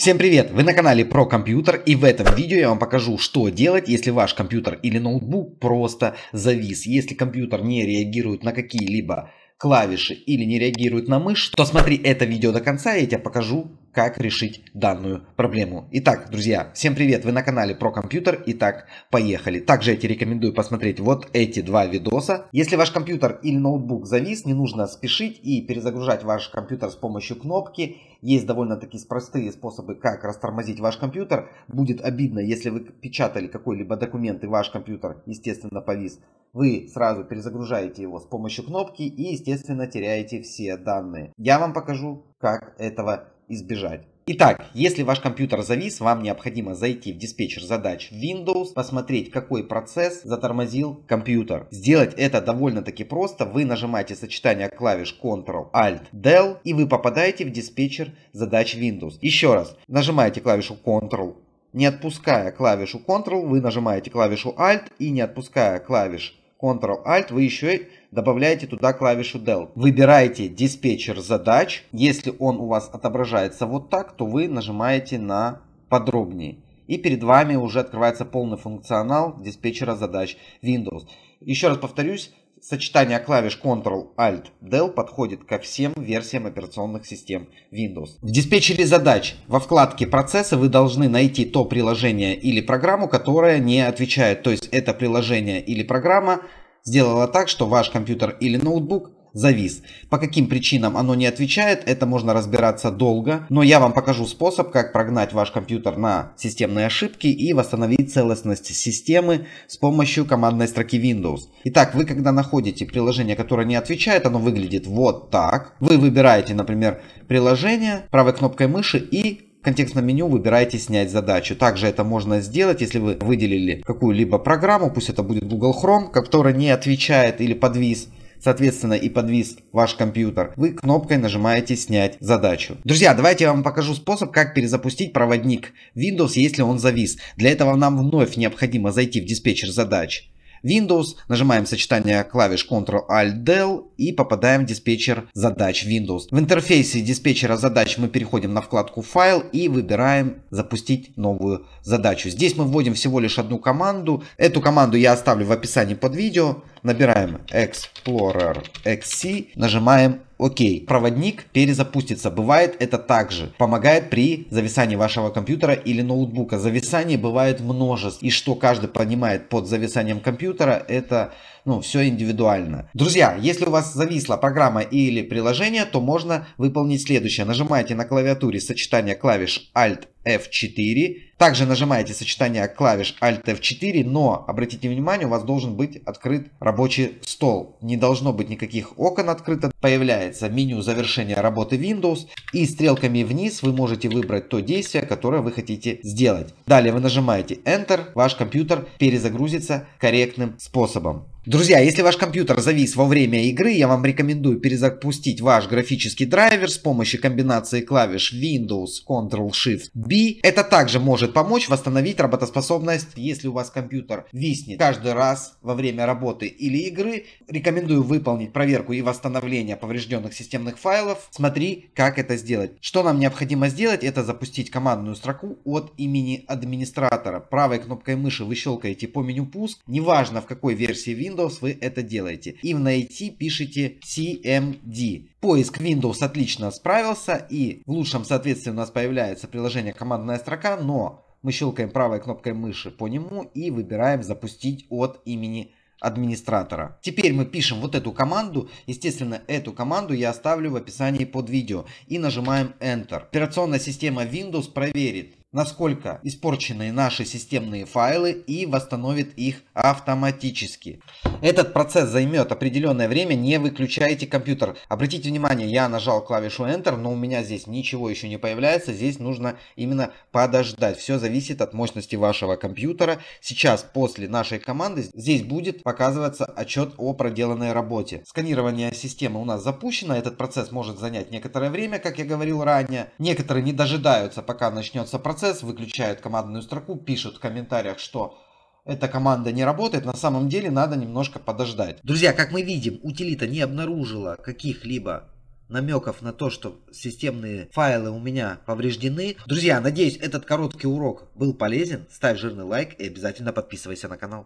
Всем привет! Вы на канале про компьютер и в этом видео я вам покажу, что делать, если ваш компьютер или ноутбук просто завис. Если компьютер не реагирует на какие-либо клавиши или не реагирует на мышь, то смотри это видео до конца, я тебе покажу, как решить данную проблему. Итак, друзья, всем привет, вы на канале про компьютер, итак, поехали. Также я тебе рекомендую посмотреть вот эти два видоса. Если ваш компьютер или ноутбук завис, не нужно спешить и перезагружать ваш компьютер с помощью кнопки. Есть довольно-таки простые способы, как растормозить ваш компьютер. Будет обидно, если вы печатали какой-либо документ и ваш компьютер, естественно, повис. Вы сразу перезагружаете его с помощью кнопки и, естественно, теряете все данные. Я вам покажу, как этого избежать. Итак, если ваш компьютер завис, вам необходимо зайти в диспетчер задач Windows, посмотреть, какой процесс затормозил компьютер. Сделать это довольно-таки просто. Вы нажимаете сочетание клавиш Ctrl-Alt-Del и вы попадаете в диспетчер задач Windows. Еще раз, нажимаете клавишу Ctrl не отпуская клавишу Ctrl, вы нажимаете клавишу Alt и не отпуская клавишу Ctrl-Alt, вы еще добавляете туда клавишу Del. Выбираете диспетчер задач. Если он у вас отображается вот так, то вы нажимаете на подробнее. И перед вами уже открывается полный функционал диспетчера задач Windows. Еще раз повторюсь, Сочетание клавиш Ctrl-Alt-Del подходит ко всем версиям операционных систем Windows. В диспетчере задач во вкладке «Процессы» вы должны найти то приложение или программу, которая не отвечает. То есть это приложение или программа сделала так, что ваш компьютер или ноутбук завис. По каким причинам оно не отвечает, это можно разбираться долго, но я вам покажу способ, как прогнать ваш компьютер на системные ошибки и восстановить целостность системы с помощью командной строки Windows. Итак, вы когда находите приложение, которое не отвечает, оно выглядит вот так. Вы выбираете, например, приложение правой кнопкой мыши и в контекстном меню выбираете «Снять задачу». Также это можно сделать, если вы выделили какую-либо программу, пусть это будет Google Chrome, которая не отвечает или подвис соответственно и подвис ваш компьютер, вы кнопкой нажимаете «Снять задачу». Друзья, давайте я вам покажу способ, как перезапустить проводник Windows, если он завис. Для этого нам вновь необходимо зайти в диспетчер задач. Windows, нажимаем сочетание клавиш Ctrl-Alt-Del и попадаем в диспетчер задач Windows. В интерфейсе диспетчера задач мы переходим на вкладку «Файл» и выбираем «Запустить новую задачу». Здесь мы вводим всего лишь одну команду. Эту команду я оставлю в описании под видео. Набираем Explorer XC, нажимаем ОК. Проводник перезапустится. Бывает это также. Помогает при зависании вашего компьютера или ноутбука. Зависание бывает множество. И что каждый понимает под зависанием компьютера, это ну, все индивидуально. Друзья, если у вас зависла программа или приложение, то можно выполнить следующее. Нажимаете на клавиатуре сочетание клавиш Alt F4. Также нажимаете сочетание клавиш Alt F4, но обратите внимание, у вас должен быть открыт рабочий стол. Не должно быть никаких окон открыто появляется меню завершения работы Windows и стрелками вниз вы можете выбрать то действие, которое вы хотите сделать. Далее вы нажимаете Enter, ваш компьютер перезагрузится корректным способом. Друзья, если ваш компьютер завис во время игры, я вам рекомендую перезапустить ваш графический драйвер с помощью комбинации клавиш Windows Ctrl-Shift-B. Это также может помочь восстановить работоспособность. Если у вас компьютер виснет каждый раз во время работы или игры, рекомендую выполнить проверку и восстановление удаления поврежденных системных файлов, смотри, как это сделать. Что нам необходимо сделать, это запустить командную строку от имени администратора. Правой кнопкой мыши вы щелкаете по меню пуск, неважно в какой версии Windows вы это делаете. И в найти пишите CMD. Эм Поиск Windows отлично справился и в лучшем соответствии у нас появляется приложение командная строка, но мы щелкаем правой кнопкой мыши по нему и выбираем запустить от имени администратора администратора. Теперь мы пишем вот эту команду. Естественно, эту команду я оставлю в описании под видео. И нажимаем Enter. Операционная система Windows проверит, насколько испорчены наши системные файлы и восстановит их автоматически. Этот процесс займет определенное время, не выключайте компьютер. Обратите внимание, я нажал клавишу Enter, но у меня здесь ничего еще не появляется, здесь нужно именно подождать. Все зависит от мощности вашего компьютера. Сейчас после нашей команды здесь будет показываться отчет о проделанной работе. Сканирование системы у нас запущено, этот процесс может занять некоторое время, как я говорил ранее. Некоторые не дожидаются, пока начнется процесс, выключают командную строку, пишут в комментариях, что эта команда не работает, на самом деле надо немножко подождать. Друзья, как мы видим, утилита не обнаружила каких-либо намеков на то, что системные файлы у меня повреждены. Друзья, надеюсь, этот короткий урок был полезен. Ставь жирный лайк и обязательно подписывайся на канал.